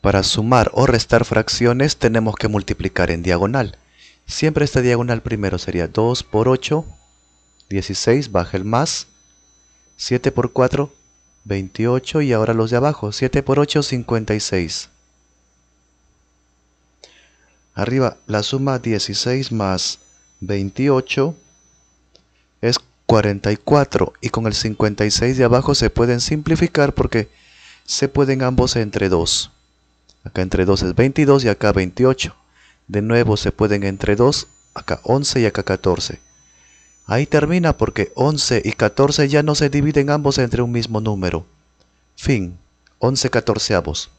Para sumar o restar fracciones tenemos que multiplicar en diagonal. Siempre esta diagonal primero sería 2 por 8, 16, baja el más, 7 por 4, 28 y ahora los de abajo, 7 por 8, 56. Arriba la suma 16 más 28 es 44 y con el 56 de abajo se pueden simplificar porque se pueden ambos entre 2. Acá entre 2 es 22 y acá 28. De nuevo se pueden entre 2, acá 11 y acá 14. Ahí termina porque 11 y 14 ya no se dividen ambos entre un mismo número. Fin. 11 catorceavos.